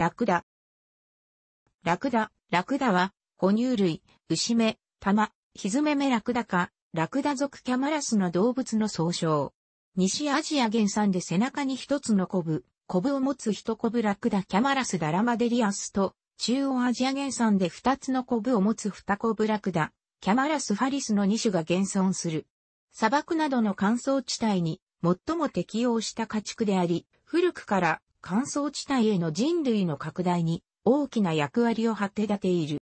ラクダ。ラクダ、ラクダは、哺乳類、牛目、玉、ひずめめラクダか、ラクダ族キャマラスの動物の総称。西アジア原産で背中に一つのコブ、コブを持つ一コブラクダキャマラスダラマデリアスと、中央アジア原産で二つのコブを持つ二コブラクダ、キャマラスファリスの二種が現存する。砂漠などの乾燥地帯に最も適応した家畜であり、古くから乾燥地帯への人類の拡大に大きな役割を果て立ている。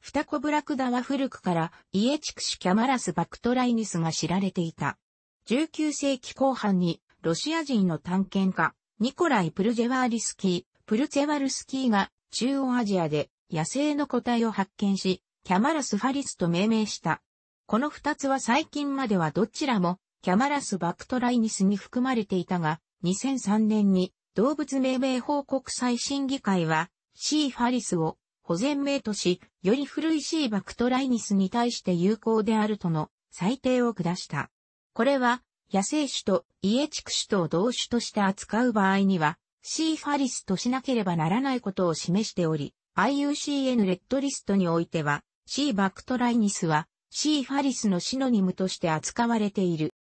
フタコブラクダは古くからイエチクシキャマラス・バクトライニスが知られていた。19世紀後半にロシア人の探検家ニコライ・プルジェワーリスキー、プルツェワルスキーが中央アジアで野生の個体を発見し、キャマラス・ファリスと命名した。この二つは最近まではどちらもキャマラス・バクトライニスに含まれていたが、2003年に動物命名報告最審議会は C ファリスを保全名とし、より古い C バクトライニスに対して有効であるとの裁定を下した。これは野生種と家畜種と同種として扱う場合には C ファリスとしなければならないことを示しており、IUCN レッドリストにおいては C バクトライニスは C ファリスのシノニムとして扱われている。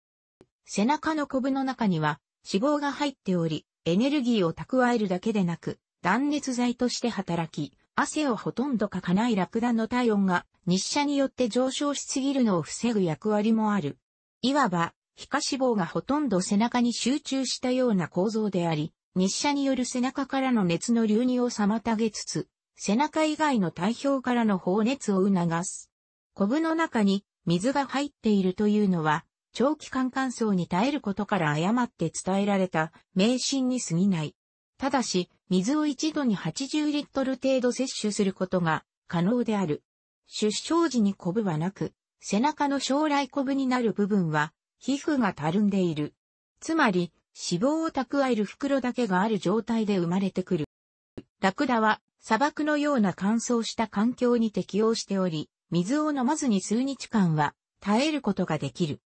背中のコブの中には脂肪が入っており、エネルギーを蓄えるだけでなく、断熱材として働き、汗をほとんどかかないラクダの体温が日射によって上昇しすぎるのを防ぐ役割もある。いわば、皮下脂肪がほとんど背中に集中したような構造であり、日射による背中からの熱の流入を妨げつつ、背中以外の体表からの放熱を促す。コブの中に水が入っているというのは、長期間乾燥に耐えることから誤って伝えられた迷信に過ぎない。ただし、水を一度に80リットル程度摂取することが可能である。出生時にコブはなく、背中の将来コブになる部分は、皮膚がたるんでいる。つまり、脂肪を蓄える袋だけがある状態で生まれてくる。ラクダは砂漠のような乾燥した環境に適応しており、水を飲まずに数日間は耐えることができる。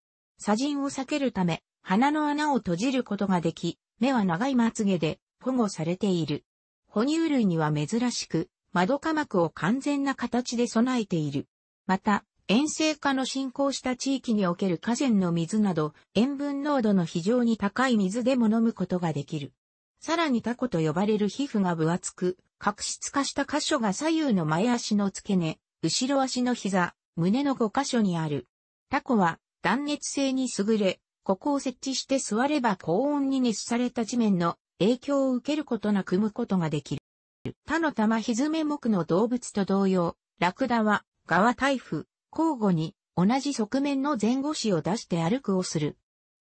砂塵を避けるため、鼻の穴を閉じることができ、目は長いまつげで保護されている。哺乳類には珍しく、窓科膜を完全な形で備えている。また、遠征化の進行した地域における河川の水など、塩分濃度の非常に高い水でも飲むことができる。さらにタコと呼ばれる皮膚が分厚く、角質化した箇所が左右の前足の付け根、後ろ足の膝、胸の5箇所にある。タコは断熱性に優れ、ここを設置して座れば高温に熱された地面の影響を受けることなくむことができる。他の玉ひずめ目の動物と同様、ラクダは、側イフ、交互に、同じ側面の前後肢を出して歩くをする。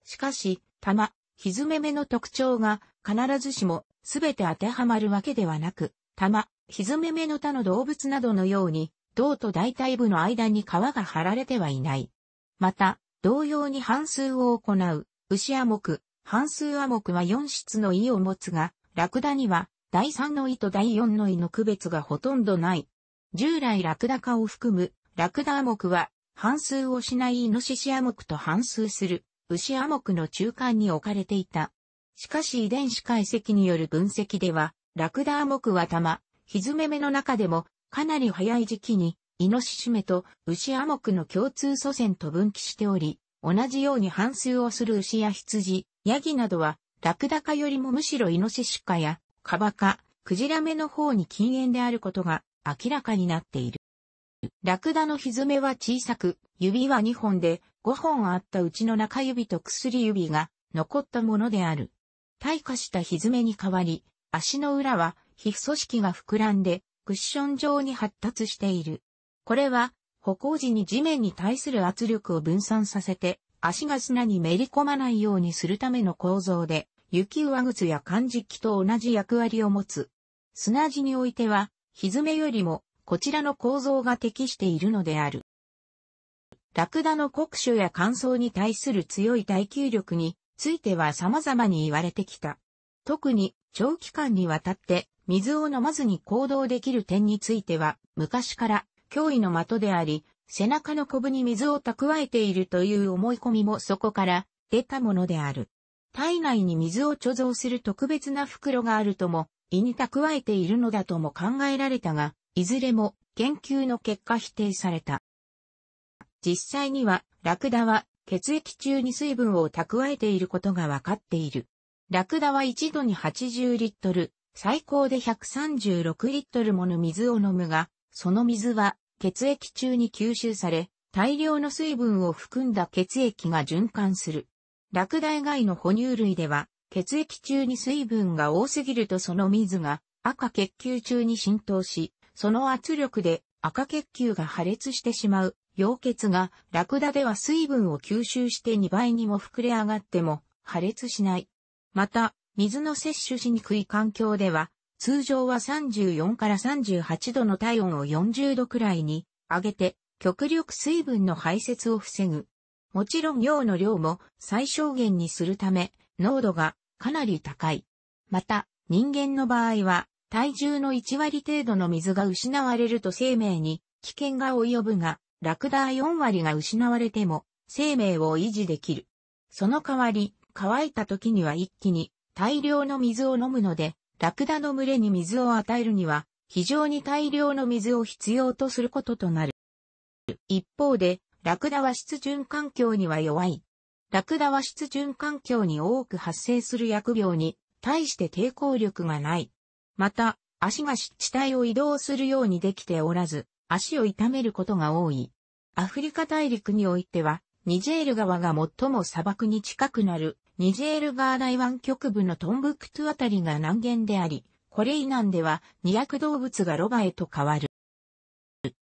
しかし、玉、ひずめ目の特徴が、必ずしも、すべて当てはまるわけではなく、玉、ひずめ目の他の動物などのように、胴と大体部の間に皮が張られてはいない。また、同様に半数を行う、牛亜目、半数亜目は4質の意を持つが、ラクダには第3の意と第4の意の区別がほとんどない。従来ラクダ化を含む、ラクダ亜目は、半数をしないイノシシ亜目と半数する、牛亜目の中間に置かれていた。しかし遺伝子解析による分析では、ラクダ亜目は玉、ひずめめの中でも、かなり早い時期に、イノシシ目と牛アモクの共通祖先と分岐しており、同じように反数をする牛や羊、ヤギなどは、ラクダ科よりもむしろイノシシカや、カバ科、クジラ目の方に禁煙であることが明らかになっている。ラクダのひずめは小さく、指は2本で、5本あったうちの中指と薬指が残ったものである。退化したひずめに代わり、足の裏は皮膚組織が膨らんで、クッション状に発達している。これは、歩行時に地面に対する圧力を分散させて、足が砂にめり込まないようにするための構造で、雪上靴や漢字機と同じ役割を持つ。砂地においては、ひめよりも、こちらの構造が適しているのである。ラクダの酷暑や乾燥に対する強い耐久力については様々に言われてきた。特に長期間にわたって水を飲まずに行動できる点については昔から脅威の的であり、背中のコブに水を蓄えているという思い込みもそこから出たものである。体内に水を貯蔵する特別な袋があるとも、胃に蓄えているのだとも考えられたが、いずれも研究の結果否定された。実際には、ラクダは血液中に水分を蓄えていることが分かっている。ラクダは一度に80リットル、最高で136リットルもの水を飲むが、その水は血液中に吸収され、大量の水分を含んだ血液が循環する。ラクダ以外の哺乳類では、血液中に水分が多すぎるとその水が赤血球中に浸透し、その圧力で赤血球が破裂してしまう。溶血がラクダでは水分を吸収して2倍にも膨れ上がっても破裂しない。また、水の摂取しにくい環境では通常は34から38度の体温を40度くらいに上げて、極力水分の排泄を防ぐ。もちろん尿の量も最小限にするため、濃度がかなり高い。また、人間の場合は、体重の1割程度の水が失われると生命に危険が及ぶが、ラクダ4割が失われても生命を維持できる。その代わり、乾いた時には一気に大量の水を飲むので、ラクダの群れに水を与えるには、非常に大量の水を必要とすることとなる。一方で、ラクダは湿潤環境には弱い。ラクダは湿潤環境に多く発生する薬病に対して抵抗力がない。また、足が湿地帯を移動するようにできておらず、足を痛めることが多い。アフリカ大陸においては、ニジェール川が最も砂漠に近くなるニジェールガーイワ湾局部のトンブクトゥあたりが南限であり、これ以南では二0動物がロバへと変わる。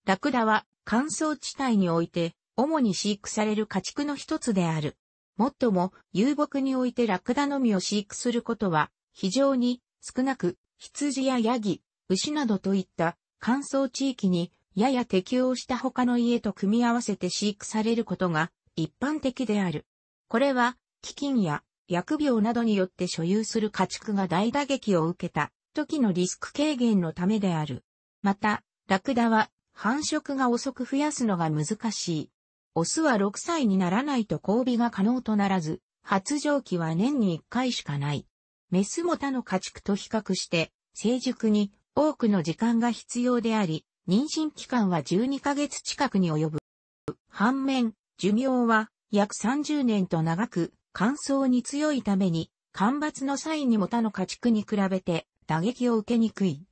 ラクダは乾燥地帯において主に飼育される家畜の一つである。もっとも遊牧においてラクダのみを飼育することは非常に少なく羊やヤギ、牛などといった乾燥地域にやや適応した他の家と組み合わせて飼育されることが一般的である。これは飢饉や疫病などによって所有する家畜が大打撃を受けた時のリスク軽減のためである。また、ラクダは繁殖が遅く増やすのが難しい。オスは6歳にならないと交尾が可能とならず、発情期は年に1回しかない。メスも他の家畜と比較して、成熟に多くの時間が必要であり、妊娠期間は12ヶ月近くに及ぶ。反面、寿命は約30年と長く、乾燥に強いために、干ばつの際にも他の家畜に比べて打撃を受けにくい。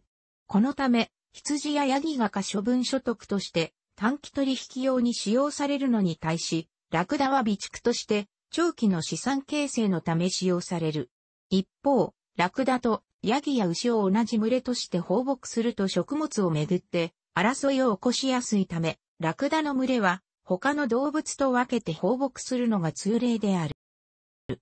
このため、羊やヤギが可処分所得として短期取引用に使用されるのに対し、ラクダは備蓄として長期の資産形成のため使用される。一方、ラクダとヤギや牛を同じ群れとして放牧すると食物をめぐって争いを起こしやすいため、ラクダの群れは他の動物と分けて放牧するのが通例である。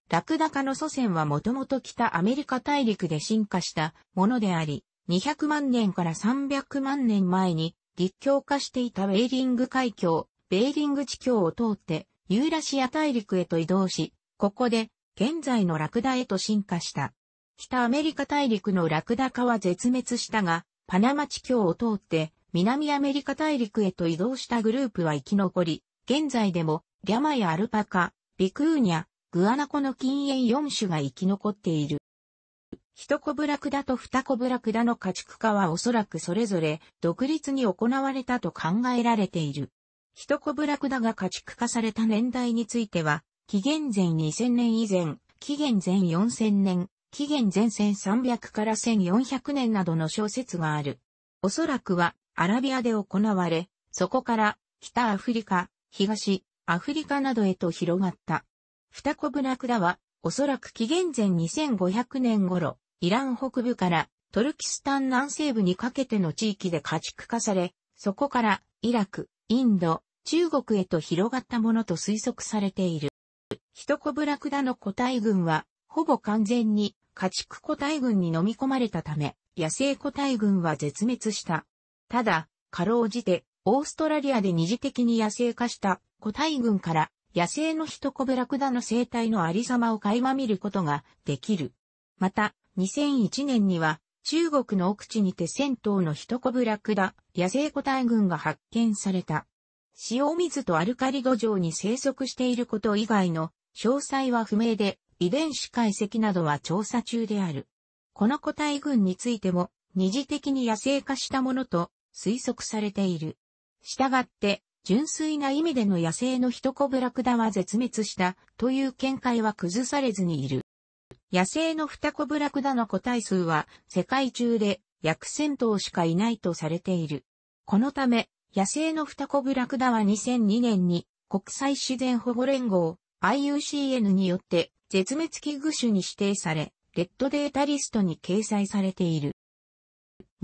ラクダ科の祖先はもともと北アメリカ大陸で進化したものであり、200万年から300万年前に立教化していたベーリング海峡、ベーリング地峡を通ってユーラシア大陸へと移動し、ここで現在のラクダへと進化した。北アメリカ大陸のラクダ化は絶滅したが、パナマ地峡を通って南アメリカ大陸へと移動したグループは生き残り、現在でもリャマやアルパカ、ビクーニャ、グアナコの禁煙4種が生き残っている。一コブラクダと二コブラクダの家畜化はおそらくそれぞれ独立に行われたと考えられている。一コブラクダが家畜化された年代については、紀元前2000年以前、紀元前4000年、紀元前1300から1400年などの小説がある。おそらくはアラビアで行われ、そこから北アフリカ、東アフリカなどへと広がった。二コブラクダは、おそらく紀元前2500年頃、イラン北部からトルキスタン南西部にかけての地域で家畜化され、そこからイラク、インド、中国へと広がったものと推測されている。一コブラクダの個体群は、ほぼ完全に家畜個体群に飲み込まれたため、野生個体群は絶滅した。ただ、かろうじて、オーストラリアで二次的に野生化した個体群から野生のヒトコブラクダの生態のありさまを垣間見ることができる。また、2001年には、中国の奥地にて1000頭のヒトコブラクダ、野生個体群が発見された。塩水とアルカリ土壌に生息していること以外の詳細は不明で、遺伝子解析などは調査中である。この個体群についても、二次的に野生化したものと推測されている。したがって、純粋な意味での野生のヒトコブラクダは絶滅したという見解は崩されずにいる。野生のフタコブラクダの個体数は世界中で約1000頭しかいないとされている。このため、野生のフタコブラクダは2002年に国際自然保護連合 IUCN によって絶滅危惧種に指定され、レッドデータリストに掲載されている。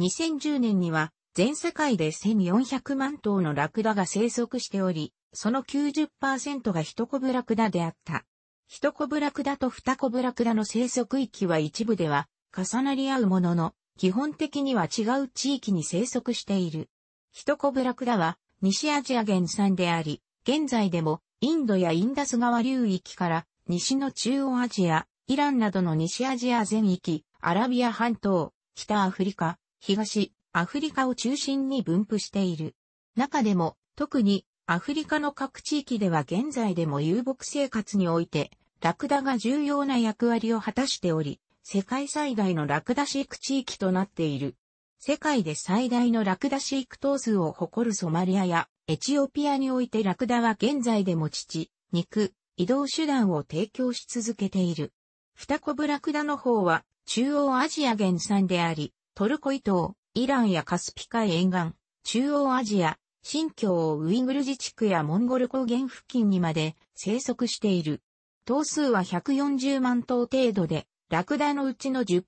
2010年には全世界で1400万頭のラクダが生息しており、その90%がヒトコブラクダであった。ヒトコブラクダとフタコブラクダの生息域は一部では重なり合うものの、基本的には違う地域に生息している。ヒトコブラクダは西アジア原産であり、現在でもインドやインダス川流域から西の中央アジア、イランなどの西アジア全域、アラビア半島、北アフリカ、東、アフリカを中心に分布している。中でも、特にアフリカの各地域では現在でも遊牧生活において、ラクダが重要な役割を果たしており、世界最大のラクダ飼育地域となっている。世界で最大のラクダ飼育頭数を誇るソマリアやエチオピアにおいてラクダは現在でも乳、肉、移動手段を提供し続けている。双子ブラクダの方は中央アジア原産であり、トルコイ島、イランやカスピ海沿岸、中央アジア、新疆ウイグル自治区やモンゴル高原付近にまで生息している。頭数は140万頭程度で、ラクダのうちの10%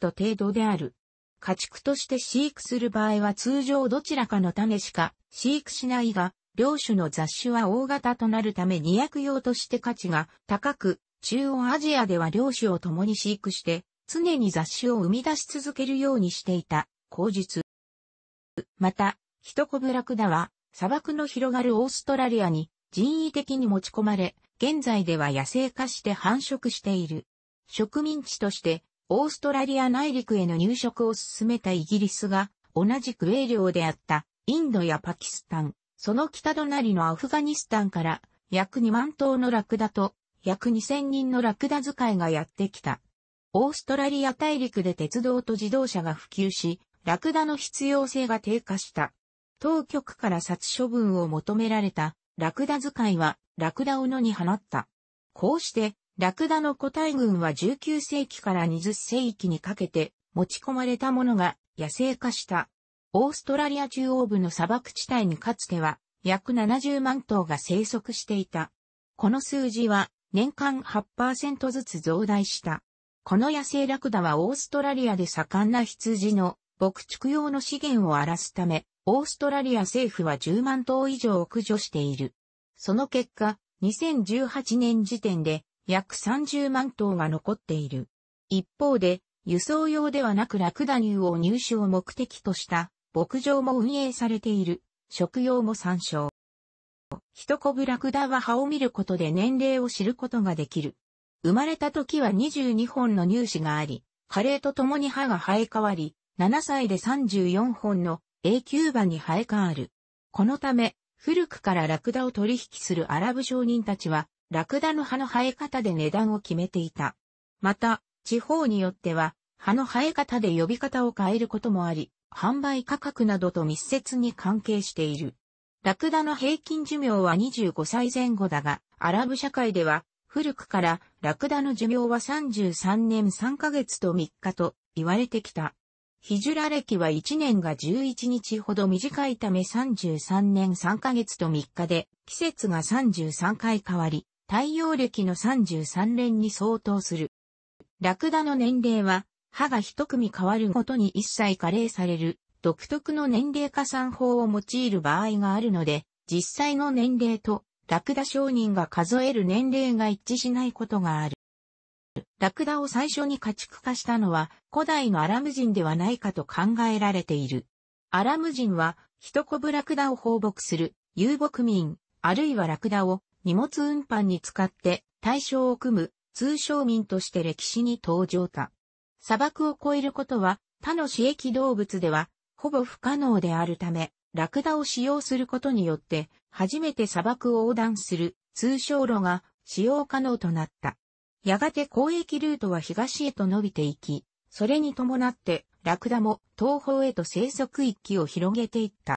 程度である。家畜として飼育する場合は通常どちらかの種しか飼育しないが、両種の雑種は大型となるため二役用として価値が高く、中央アジアでは両種を共に飼育して、常に雑種を生み出し続けるようにしていた。口実。また、ヒトコブラクダは、砂漠の広がるオーストラリアに人為的に持ち込まれ、現在では野生化して繁殖している。植民地として、オーストラリア内陸への入植を進めたイギリスが、同じく英領であったインドやパキスタン、その北隣のアフガニスタンから約2万頭のラクダと約2000人のラクダ使いがやってきた。オーストラリア大陸で鉄道と自動車が普及し、ラクダの必要性が低下した。当局から殺処分を求められた、ラクダ使いは、ラクダを野に放った。こうして、ラクダの個体群は19世紀から20世紀にかけて、持ち込まれたものが野生化した。オーストラリア中央部の砂漠地帯にかつては約70万頭が生息していた。この数字は年間8%ずつ増大した。この野生ラクダはオーストラリアで盛んな羊の牧畜用の資源を荒らすため、オーストラリア政府は10万頭以上を駆除している。その結果、2018年時点で約30万頭が残っている。一方で、輸送用ではなくラクダ乳を入手を目的とした牧場も運営されている。食用も参照。一コブラクダは歯を見ることで年齢を知ることができる。生まれた時は22本の乳歯があり、加齢とともに歯が生え変わり、7歳で34本の A 級馬に生え変わる。このため、古くからラクダを取引するアラブ商人たちは、ラクダの葉の生え方で値段を決めていた。また、地方によっては、葉の生え方で呼び方を変えることもあり、販売価格などと密接に関係している。ラクダの平均寿命は25歳前後だが、アラブ社会では、古くからラクダの寿命は33年3ヶ月と3日と言われてきた。ヒジュラ歴は1年が11日ほど短いため33年3ヶ月と3日で、季節が33回変わり、太陽歴の33連に相当する。ラクダの年齢は、歯が一組変わるごとに一切加齢される、独特の年齢加算法を用いる場合があるので、実際の年齢と、ラクダ商人が数える年齢が一致しないことがある。ラクダを最初に家畜化したのは古代のアラム人ではないかと考えられている。アラム人は一コブラクダを放牧する遊牧民、あるいはラクダを荷物運搬に使って対象を組む通商民として歴史に登場た。砂漠を越えることは他の私役動物ではほぼ不可能であるため、ラクダを使用することによって初めて砂漠を横断する通商路が使用可能となった。やがて交易ルートは東へと伸びていき、それに伴ってラクダも東方へと生息域を広げていった。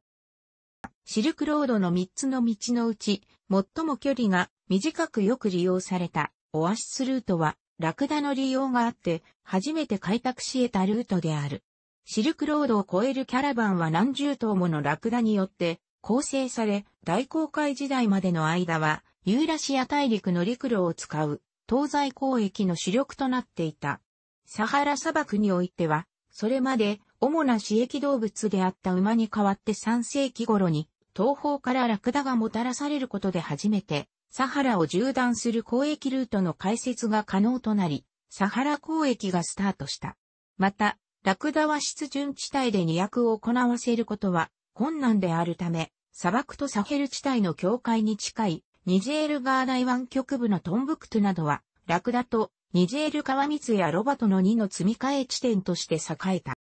シルクロードの3つの道のうち、最も距離が短くよく利用されたオアシスルートはラクダの利用があって、初めて開拓し得たルートである。シルクロードを超えるキャラバンは何十頭ものラクダによって構成され、大航海時代までの間は、ユーラシア大陸の陸路を使う東西交易の主力となっていた。サハラ砂漠においては、それまで主な刺激動物であった馬に代わって3世紀頃に、東方からラクダがもたらされることで初めて、サハラを縦断する交易ルートの開設が可能となり、サハラ交易がスタートした。また、ラクダは湿潤地帯で二役を行わせることは困難であるため、砂漠とサヘル地帯の境界に近いニジェール側イ湾局部のトンブクトゥなどは、ラクダとニジェール川光やロバトの2の積み替え地点として栄えた。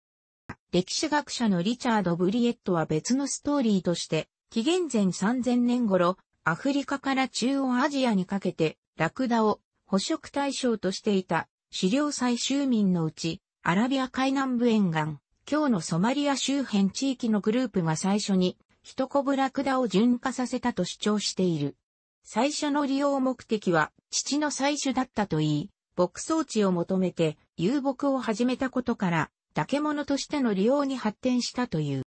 歴史学者のリチャード・ブリエットは別のストーリーとして、紀元前3000年頃、アフリカから中央アジアにかけて、ラクダを捕食対象としていた狩猟採集民のうち、アラビア海南部沿岸、今日のソマリア周辺地域のグループが最初に、一コブラクダを順化させたと主張している。最初の利用目的は父の採取だったといい、牧草地を求めて遊牧を始めたことから、化物としての利用に発展したという。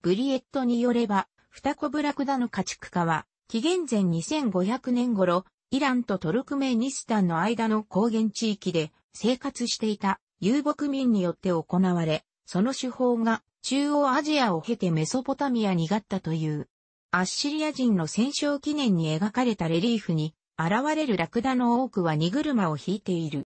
ブリエットによれば、二コブラクダの家畜化は、紀元前2500年頃、イランとトルクメニスタンの間の高原地域で生活していた遊牧民によって行われ、その手法が中央アジアを経てメソポタミアにがったという。アッシリア人の戦勝記念に描かれたレリーフに、現れるラクダの多くは荷車を引いている。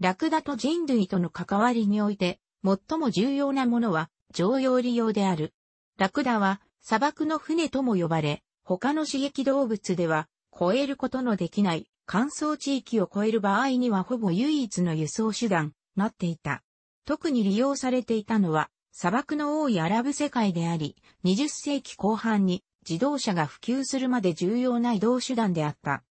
ラクダと人類との関わりにおいて、最も重要なものは、常用利用である。ラクダは、砂漠の船とも呼ばれ、他の刺激動物では、越えることのできない、乾燥地域を越える場合にはほぼ唯一の輸送手段、なっていた。特に利用されていたのは、砂漠の多いアラブ世界であり、20世紀後半に自動車が普及するまで重要な移動手段であった。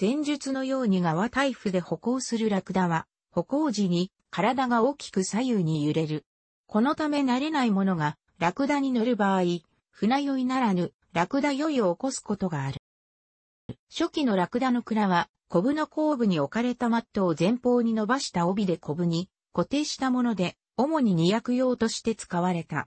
前述のように側タイで歩行するラクダは、歩行時に体が大きく左右に揺れる。このため慣れない者がラクダに乗る場合、船酔いならぬラクダ酔いを起こすことがある。初期のラクダの蔵は、コブの後部に置かれたマットを前方に伸ばした帯でコブに固定したもので、主に二役用として使われた。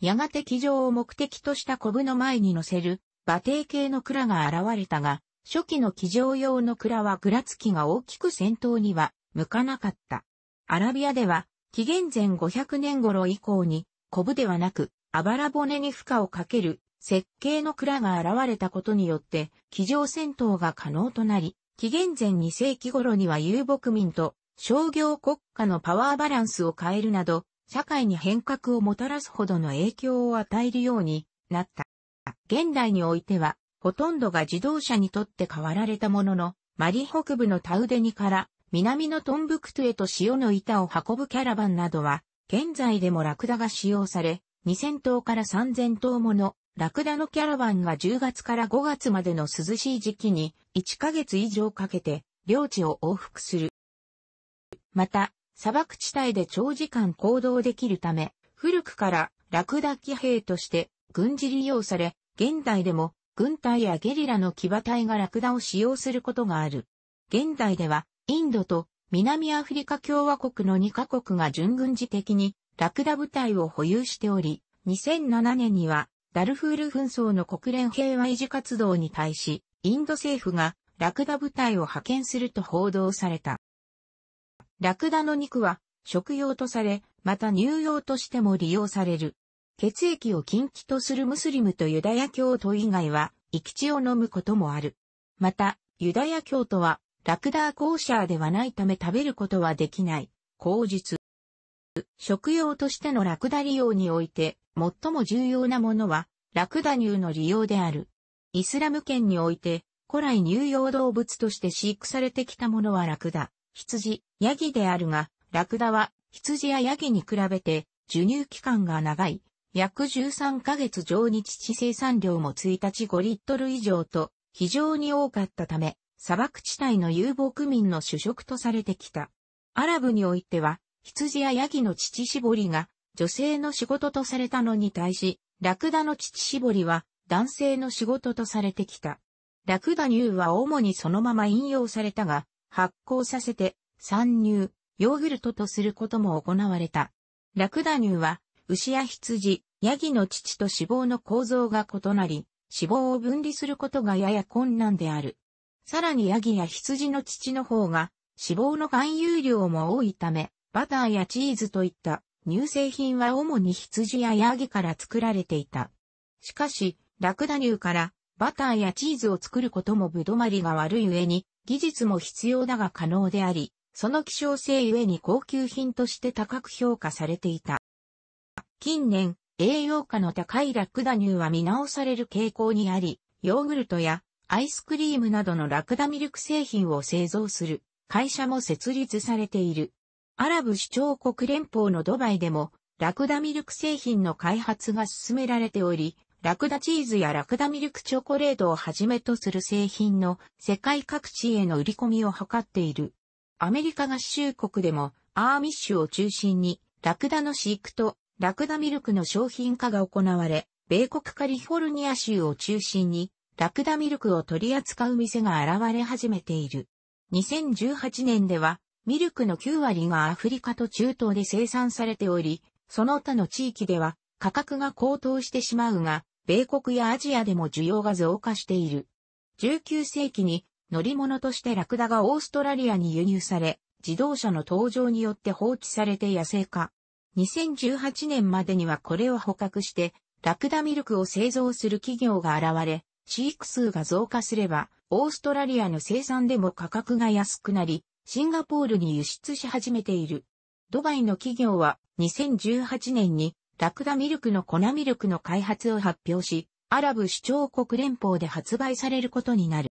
やがて騎乗を目的としたコブの前に乗せる、馬蹄形の蔵が現れたが、初期の騎乗用の蔵は蔵付つきが大きく戦闘には向かなかった。アラビアでは、紀元前500年頃以降に、コブではなく、あばら骨に負荷をかける、設計の蔵が現れたことによって、騎乗戦闘が可能となり、紀元前2世紀頃には遊牧民と商業国家のパワーバランスを変えるなど、社会に変革をもたらすほどの影響を与えるようになった。現代においては、ほとんどが自動車にとって変わられたものの、マリ北部のタウデニから南のトンブクトゥへと塩の板を運ぶキャラバンなどは、現在でもラクダが使用され、2000頭から3000頭ものラクダのキャラバンが10月から5月までの涼しい時期に1ヶ月以上かけて領地を往復する。また、砂漠地帯で長時間行動できるため、古くからラクダ騎兵として軍事利用され、現代でも軍隊やゲリラの騎馬隊がラクダを使用することがある。現代では、インドと南アフリカ共和国の2カ国が準軍事的にラクダ部隊を保有しており、2007年にはダルフール紛争の国連平和維持活動に対し、インド政府がラクダ部隊を派遣すると報道された。ラクダの肉は食用とされ、また乳用としても利用される。血液を禁忌とするムスリムとユダヤ教徒以外は、生き血を飲むこともある。また、ユダヤ教徒は、ラクダーコーシャーではないため食べることはできない。口実。食用としてのラクダ利用において、最も重要なものは、ラクダ乳の利用である。イスラム圏において、古来乳用動物として飼育されてきたものはラクダ。羊、ヤギであるが、ラクダは羊やヤギに比べて授乳期間が長い。約13ヶ月上日地生産量も1日5リットル以上と非常に多かったため、砂漠地帯の遊牧民の主食とされてきた。アラブにおいては、羊やヤギの乳搾りが女性の仕事とされたのに対し、ラクダの乳搾りは男性の仕事とされてきた。ラクダ乳は主にそのまま引用されたが、発酵させて、酸乳、ヨーグルトとすることも行われた。ラクダ乳は、牛や羊、ヤギの乳と脂肪の構造が異なり、脂肪を分離することがやや困難である。さらにヤギや羊の乳の方が、脂肪の含有量も多いため、バターやチーズといった乳製品は主に羊やヤギから作られていた。しかし、ラクダ乳からバターやチーズを作ることもぶどまりが悪い上に、技術も必要だが可能であり、その希少性ゆえに高級品として高く評価されていた。近年、栄養価の高いラクダ乳は見直される傾向にあり、ヨーグルトやアイスクリームなどのラクダミルク製品を製造する会社も設立されている。アラブ首長国連邦のドバイでもラクダミルク製品の開発が進められており、ラクダチーズやラクダミルクチョコレートをはじめとする製品の世界各地への売り込みを図っている。アメリカ合衆国でもアーミッシュを中心にラクダの飼育とラクダミルクの商品化が行われ、米国カリフォルニア州を中心にラクダミルクを取り扱う店が現れ始めている。2018年ではミルクの9割がアフリカと中東で生産されており、その他の地域では価格が高騰してしまうが、米国やアジアでも需要が増加している。19世紀に乗り物としてラクダがオーストラリアに輸入され、自動車の登場によって放置されて野生化。2018年までにはこれを捕獲して、ラクダミルクを製造する企業が現れ、飼育数が増加すれば、オーストラリアの生産でも価格が安くなり、シンガポールに輸出し始めている。ドバイの企業は2018年にラクダミルクの粉ミルクの開発を発表し、アラブ首長国連邦で発売されることになる。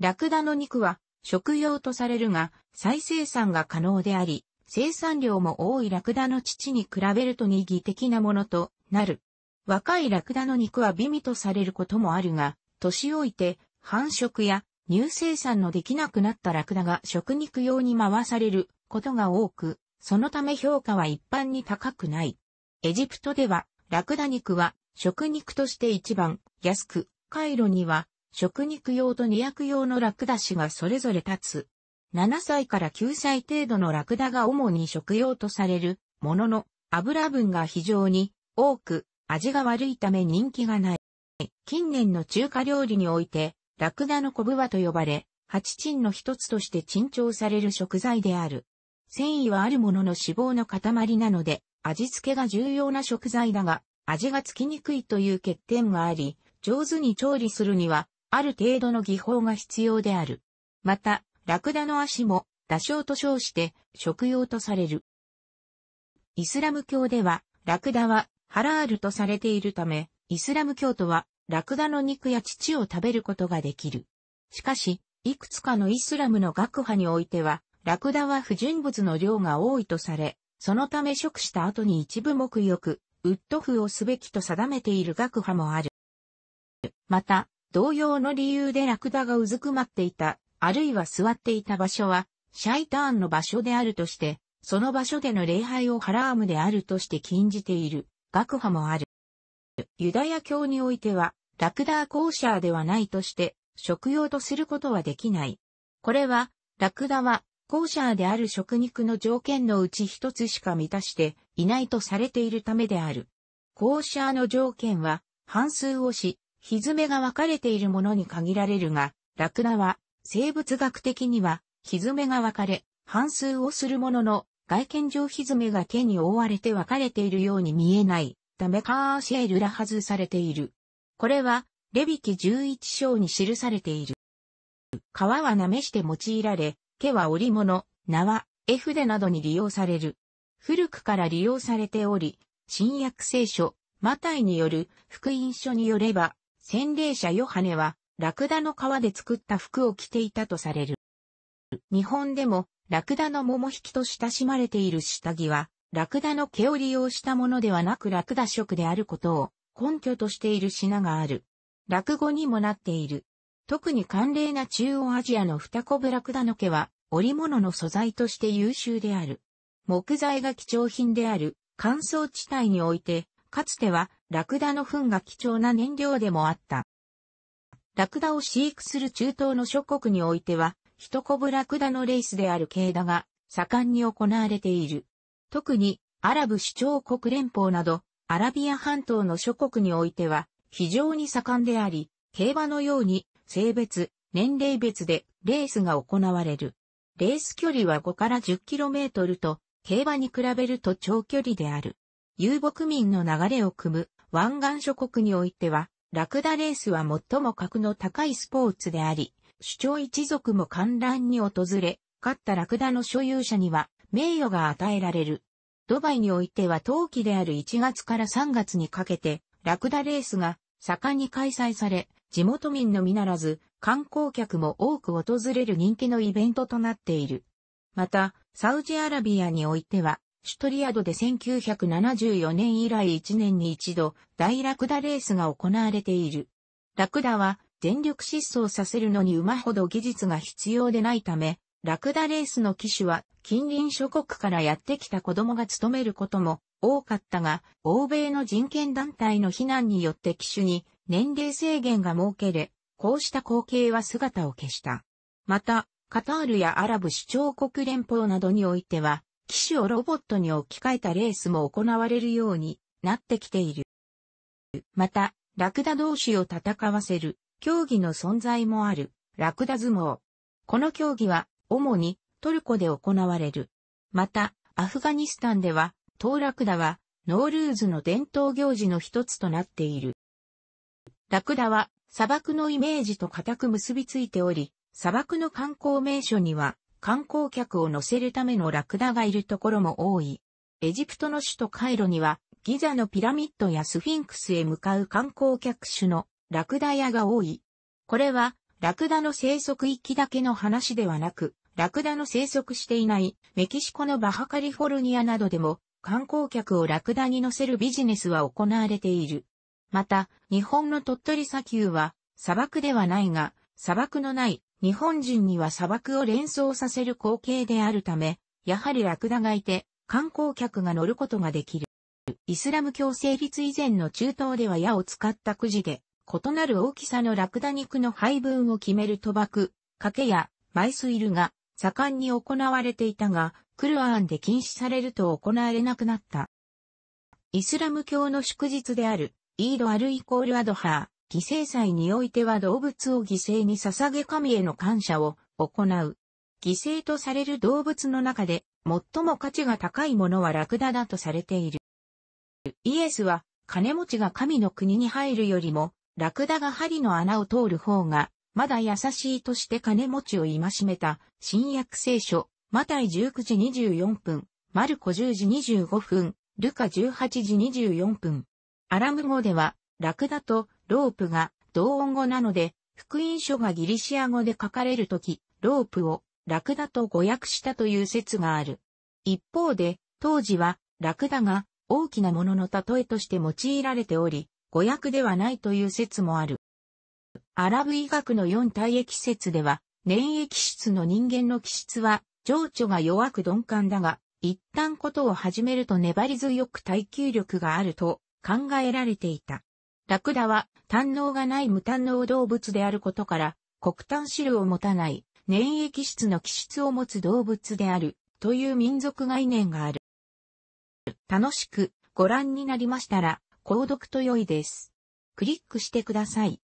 ラクダの肉は食用とされるが、再生産が可能であり、生産量も多いラクダの乳に比べると二義的なものとなる。若いラクダの肉は美味とされることもあるが、年老いて繁殖や乳生産のできなくなったラクダが食肉用に回されることが多く、そのため評価は一般に高くない。エジプトでは、ラクダ肉は食肉として一番安く、カイロには食肉用と二役用のラクダ種がそれぞれ立つ。7歳から9歳程度のラクダが主に食用とされるものの油分が非常に多く味が悪いため人気がない。近年の中華料理においてラクダのコブワと呼ばれ、八珍の一つとして珍重される食材である。繊維はあるものの脂肪の塊なので、味付けが重要な食材だが、味がつきにくいという欠点があり、上手に調理するには、ある程度の技法が必要である。また、ラクダの足も、打傷と称して、食用とされる。イスラム教では、ラクダは、ハラールとされているため、イスラム教徒は、ラクダの肉や乳を食べることができる。しかし、いくつかのイスラムの学派においては、ラクダは不純物の量が多いとされ、そのため食した後に一部目浴、ウッドフをすべきと定めている学派もある。また、同様の理由でラクダがうずくまっていた、あるいは座っていた場所は、シャイターンの場所であるとして、その場所での礼拝をハラームであるとして禁じている、学派もある。ユダヤ教においては、ラクダーコではないとして、食用とすることはできない。これは、ラクダはコ者である食肉の条件のうち一つしか満たしていないとされているためである。校舎の条件は、半数をし、ひめが分かれているものに限られるが、ラクナは、生物学的には、ひめが分かれ、半数をするものの、外見上ひめが毛に覆われて分かれているように見えない、ためカーシェールら外されている。これは、レビキ11章に記されている。皮は舐めして用いられ、毛は織物、縄、絵筆などに利用される。古くから利用されており、新約聖書、マタイによる福音書によれば、洗礼者ヨハネは、ラクダの皮で作った服を着ていたとされる。日本でも、ラクダの桃引きと親しまれている下着は、ラクダの毛を利用したものではなくラクダ色であることを根拠としている品がある。落語にもなっている。特に寒冷な中央アジアの二コブラクダの毛は、織物の素材として優秀である。木材が貴重品である乾燥地帯において、かつてはラクダの糞が貴重な燃料でもあった。ラクダを飼育する中東の諸国においては、一コブラクダのレースである毛だが盛んに行われている。特にアラブ首長国連邦など、アラビア半島の諸国においては非常に盛んであり、競馬のように性別、年齢別でレースが行われる。レース距離は5から 10km と、競馬に比べると長距離である。遊牧民の流れを組む湾岸諸国においては、ラクダレースは最も格の高いスポーツであり、主張一族も観覧に訪れ、勝ったラクダの所有者には名誉が与えられる。ドバイにおいては冬季である1月から3月にかけて、ラクダレースが盛んに開催され、地元民のみならず、観光客も多く訪れる人気のイベントとなっている。また、サウジアラビアにおいては、シュトリアドで1974年以来1年に一度、大ラクダレースが行われている。ラクダは、全力疾走させるのに馬ほど技術が必要でないため、ラクダレースの騎手は、近隣諸国からやってきた子供が務めることも多かったが、欧米の人権団体の非難によって騎手に年齢制限が設けれ、こうした光景は姿を消した。また、カタールやアラブ首長国連邦などにおいては、騎手をロボットに置き換えたレースも行われるようになってきている。また、ラクダ同士を戦わせる競技の存在もある、ラクダ相撲。この競技は、主にトルコで行われる。また、アフガニスタンでは、トーラクダは、ノールーズの伝統行事の一つとなっている。ラクダは砂漠のイメージと固く結びついており、砂漠の観光名所には観光客を乗せるためのラクダがいるところも多い。エジプトの首都カイロにはギザのピラミッドやスフィンクスへ向かう観光客種のラクダ屋が多い。これはラクダの生息域だけの話ではなく、ラクダの生息していないメキシコのバハカリフォルニアなどでも観光客をラクダに乗せるビジネスは行われている。また、日本の鳥取砂丘は、砂漠ではないが、砂漠のない日本人には砂漠を連想させる光景であるため、やはりラクダがいて、観光客が乗ることができる。イスラム教成立以前の中東では矢を使ったくじで、異なる大きさのラクダ肉の配分を決める賭博、賭けや、マイスイルが盛んに行われていたが、クルアーンで禁止されると行われなくなった。イスラム教の祝日であるリードアルイコールアドハー、犠牲祭においては動物を犠牲に捧げ神への感謝を行う。犠牲とされる動物の中で最も価値が高いものはラクダだとされている。イエスは金持ちが神の国に入るよりもラクダが針の穴を通る方がまだ優しいとして金持ちを戒めた新約聖書マタイ19時24分、マルコ10時25分、ルカ18時24分。アラム語では、ラクダとロープが同音語なので、福音書がギリシア語で書かれるとき、ロープをラクダと誤訳したという説がある。一方で、当時はラクダが大きなものの例えとして用いられており、誤訳ではないという説もある。アラブ医学の4体液説では、粘液質の人間の気質は、情緒が弱く鈍感だが、一旦ことを始めると粘り強く耐久力があると考えられていた。ラクダは、胆脳がない無胆脳動物であることから、黒胆汁を持たない、粘液質の気質を持つ動物である、という民族概念がある。楽しくご覧になりましたら、購読と良いです。クリックしてください。